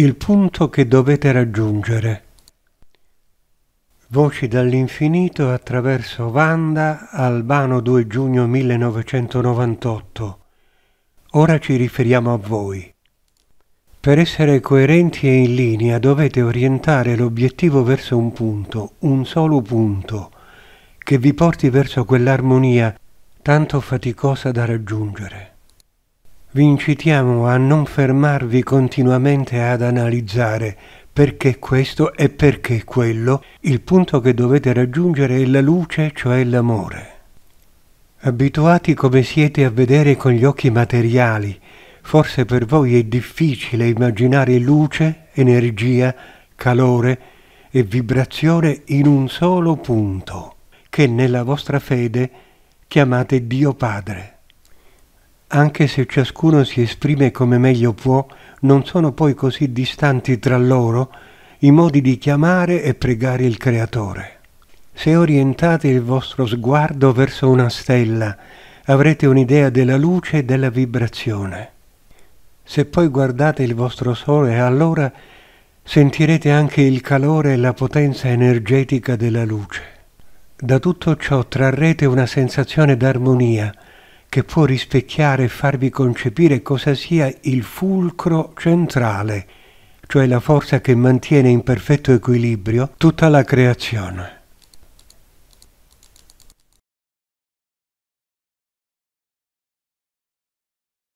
il punto che dovete raggiungere. Voci dall'infinito attraverso Vanda, Albano 2 giugno 1998. Ora ci riferiamo a voi. Per essere coerenti e in linea dovete orientare l'obiettivo verso un punto, un solo punto, che vi porti verso quell'armonia tanto faticosa da raggiungere vi incitiamo a non fermarvi continuamente ad analizzare perché questo e perché quello, il punto che dovete raggiungere è la luce, cioè l'amore. Abituati come siete a vedere con gli occhi materiali, forse per voi è difficile immaginare luce, energia, calore e vibrazione in un solo punto, che nella vostra fede chiamate Dio Padre anche se ciascuno si esprime come meglio può, non sono poi così distanti tra loro i modi di chiamare e pregare il Creatore. Se orientate il vostro sguardo verso una stella, avrete un'idea della luce e della vibrazione. Se poi guardate il vostro sole, allora sentirete anche il calore e la potenza energetica della luce. Da tutto ciò trarrete una sensazione d'armonia, che può rispecchiare e farvi concepire cosa sia il fulcro centrale, cioè la forza che mantiene in perfetto equilibrio tutta la creazione.